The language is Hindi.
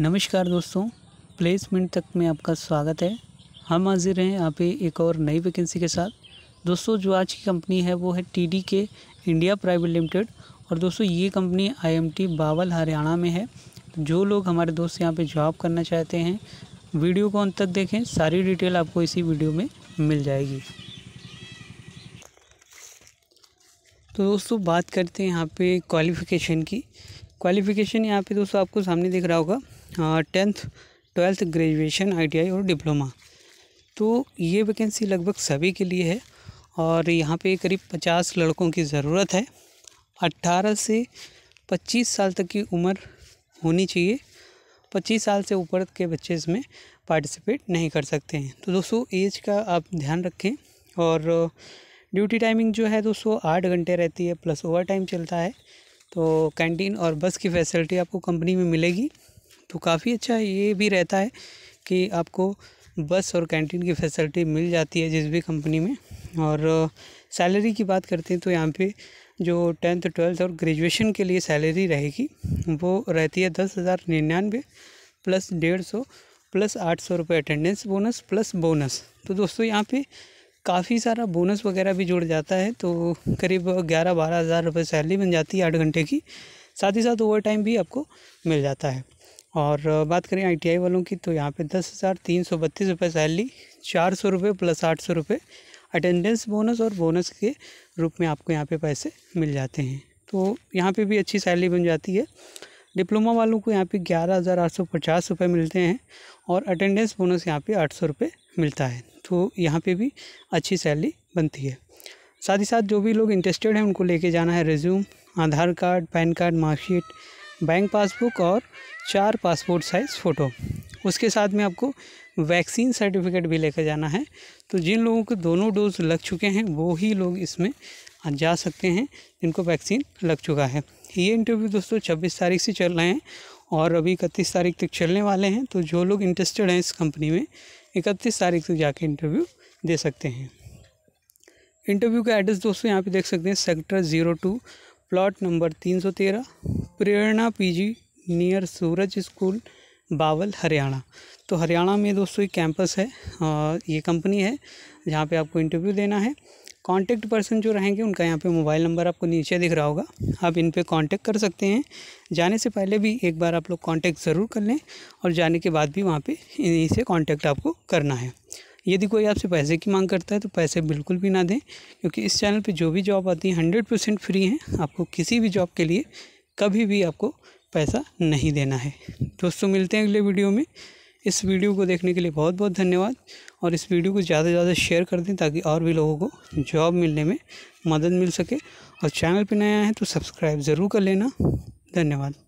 नमस्कार दोस्तों प्लेसमेंट तक में आपका स्वागत है हम हाजिर हैं यहाँ पे एक और नई वैकेंसी के साथ दोस्तों जो आज की कंपनी है वो है टीडी के इंडिया प्राइवेट लिमिटेड और दोस्तों ये कंपनी आईएमटी बावल हरियाणा में है जो लोग हमारे दोस्त यहाँ पे जॉब करना चाहते हैं वीडियो को अंत तक देखें सारी डिटेल आपको इसी वीडियो में मिल जाएगी तो दोस्तों बात करते हैं यहाँ पे क्वालिफ़िकेशन की क्वालिफ़िकेशन यहाँ पे दोस्तों आपको सामने दिख रहा होगा टेंथ ट्वेल्थ ग्रेजुएशन आईटीआई और डिप्लोमा तो ये वैकेंसी लगभग सभी के लिए है और यहाँ पे करीब पचास लड़कों की ज़रूरत है अट्ठारह से पच्चीस साल तक की उम्र होनी चाहिए पच्चीस साल से ऊपर के बच्चे इसमें पार्टिसिपेट नहीं कर सकते हैं तो दोस्तों एज का आप ध्यान रखें और ड्यूटी टाइमिंग जो है दोस्तों आठ घंटे रहती है प्लस ओवर टाइम चलता है तो कैंटीन और बस की फैसिलिटी आपको कंपनी में मिलेगी तो काफ़ी अच्छा ये भी रहता है कि आपको बस और कैंटीन की फैसिलिटी मिल जाती है जिस भी कंपनी में और सैलरी की बात करते हैं तो यहाँ पे जो टेंथ ट्वेल्थ और ग्रेजुएशन के लिए सैलरी रहेगी वो रहती है दस हज़ार निन्यानवे प्लस डेढ़ सौ प्लस आठ सौ रुपये अटेंडेंस बोनस प्लस बोनस तो दोस्तों यहाँ पे काफ़ी सारा बोनस वगैरह भी जुड़ जाता है तो करीब ग्यारह बारह हज़ार रुपये सैलरी बन जाती है आठ घंटे की साथ ही साथ ओवर टाइम भी आपको मिल जाता है और बात करें आईटीआई वालों की तो यहाँ पे दस हज़ार तीन सौ बत्तीस रुपये सैलरी चार सौ रुपये प्लस आठ सौ रुपये अटेंडेंस बोनस और बोनस के रूप में आपको यहाँ पे पैसे मिल जाते हैं तो यहाँ पे भी अच्छी सैलरी बन जाती है डिप्लोमा वालों को यहाँ पे ग्यारह हज़ार आठ सौ पचास रुपये मिलते हैं और अटेंडेंस बोनस यहाँ पर आठ सौ रुपये मिलता है तो यहाँ पर भी अच्छी सैलरी बनती है साथ ही साथ जो भी लोग इंटरेस्टेड हैं उनको लेके जाना है resume Aadhaar card PAN card marksheet bank passbook और चार पासपोर्ट साइज़ फ़ोटो उसके साथ में आपको वैक्सीन सर्टिफिकेट भी लेकर जाना है तो जिन लोगों को दोनों डोज लग चुके हैं वो ही लोग इसमें जा सकते हैं जिनको वैक्सीन लग चुका है ये इंटरव्यू दोस्तों 26 तारीख से चल रहे हैं और अभी इकतीस तारीख तक चलने वाले हैं तो जो लोग इंटरेस्टेड हैं इस कंपनी में इकतीस तारीख तक जाके इंटरव्यू दे सकते हैं इंटरव्यू का एड्रेस दोस्तों यहाँ पे देख सकते हैं sector zero two plot number तीन सौ तेरह Prerna PG near Suraj school Bawal Haryana तो हरियाणा में दोस्तों ये कैंपस है ये कंपनी है जहाँ पे आपको इंटरव्यू देना है कांटेक्ट पर्सन जो रहेंगे उनका यहाँ पे मोबाइल नंबर आपको नीचे दिख रहा होगा आप इन पे कांटेक्ट कर सकते हैं जाने से पहले भी एक बार आप लोग कांटेक्ट ज़रूर कर लें और जाने के बाद भी वहाँ पे इन्हीं से कांटेक्ट आपको करना है यदि कोई आपसे पैसे की मांग करता है तो पैसे बिल्कुल भी ना दें क्योंकि इस चैनल पर जो भी जॉब आती है हंड्रेड परसेंट फ्री हैं आपको किसी भी जॉब के लिए कभी भी आपको पैसा नहीं देना है दोस्तों मिलते हैं अगले वीडियो में इस वीडियो को देखने के लिए बहुत बहुत धन्यवाद और इस वीडियो को ज़्यादा से ज़्यादा शेयर कर दें ताकि और भी लोगों को जॉब मिलने में मदद मिल सके और चैनल पर नया है तो सब्सक्राइब ज़रूर कर लेना धन्यवाद